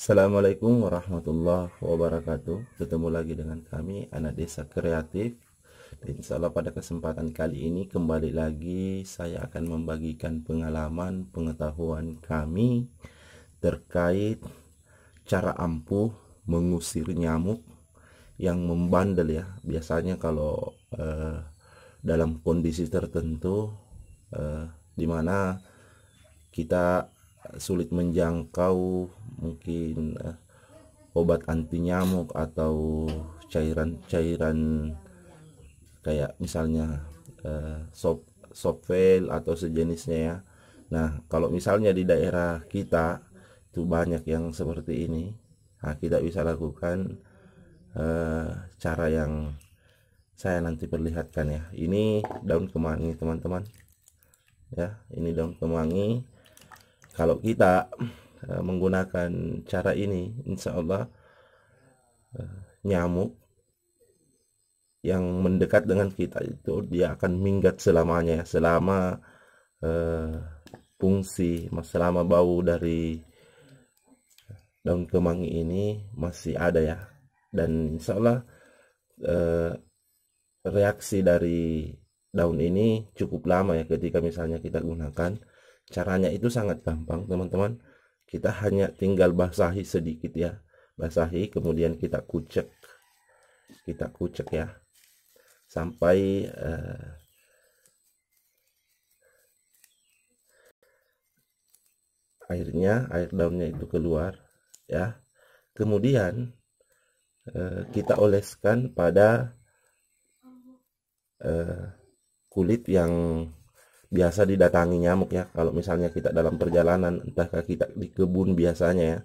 Assalamualaikum warahmatullahi wabarakatuh Ketemu lagi dengan kami Anak Desa Kreatif Dan insya Allah pada kesempatan kali ini Kembali lagi saya akan membagikan pengalaman Pengetahuan kami Terkait Cara ampuh mengusir nyamuk Yang membandel ya Biasanya kalau eh, Dalam kondisi tertentu eh, Dimana kita sulit menjangkau mungkin uh, obat anti nyamuk atau cairan-cairan kayak misalnya uh, sop sopvel atau sejenisnya ya. Nah, kalau misalnya di daerah kita itu banyak yang seperti ini. Nah, kita bisa lakukan uh, cara yang saya nanti perlihatkan ya. Ini daun kemangi, teman-teman. Ya, ini daun kemangi kalau kita eh, menggunakan cara ini insya Allah eh, nyamuk yang mendekat dengan kita itu dia akan minggat selamanya selama uh, fungsi selama bau dari daun kemangi ini masih ada ya dan insya Allah uh, reaksi dari daun ini cukup lama ya ketika misalnya kita gunakan caranya itu sangat gampang teman-teman kita hanya tinggal basahi sedikit ya basahi kemudian kita kucek kita kucek ya sampai eh, airnya air daunnya itu keluar ya kemudian eh, kita oleskan pada eh, kulit yang biasa didatangi nyamuk ya kalau misalnya kita dalam perjalanan entahkah kita di kebun biasanya ya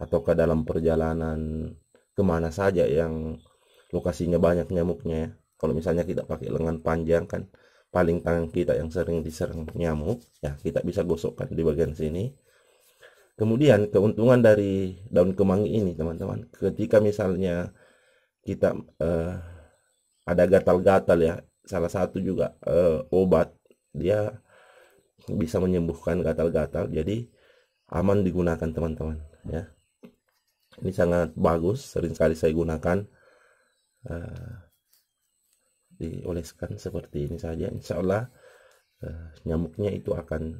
ke dalam perjalanan kemana saja yang lokasinya banyak nyamuknya ya kalau misalnya kita pakai lengan panjang kan paling tangan kita yang sering diserang nyamuk ya kita bisa gosokkan di bagian sini kemudian keuntungan dari daun kemangi ini teman-teman ketika misalnya kita eh, ada gatal-gatal ya salah satu juga eh, obat dia bisa menyembuhkan gatal-gatal jadi aman digunakan teman-teman ya ini sangat bagus sering sekali saya gunakan uh, dioleskan seperti ini saja insya Allah uh, nyamuknya itu akan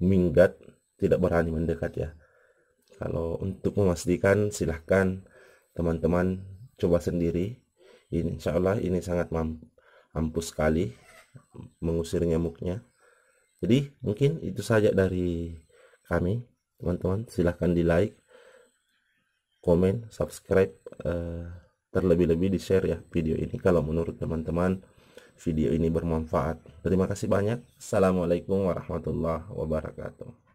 minggat tidak berani mendekat ya kalau untuk memastikan silahkan teman-teman coba sendiri ini insya Allah ini sangat mampu ampuh sekali mengusir nyamuknya jadi mungkin itu saja dari kami teman-teman silahkan di like komen subscribe eh, terlebih-lebih di share ya video ini kalau menurut teman-teman video ini bermanfaat terima kasih banyak assalamualaikum warahmatullahi wabarakatuh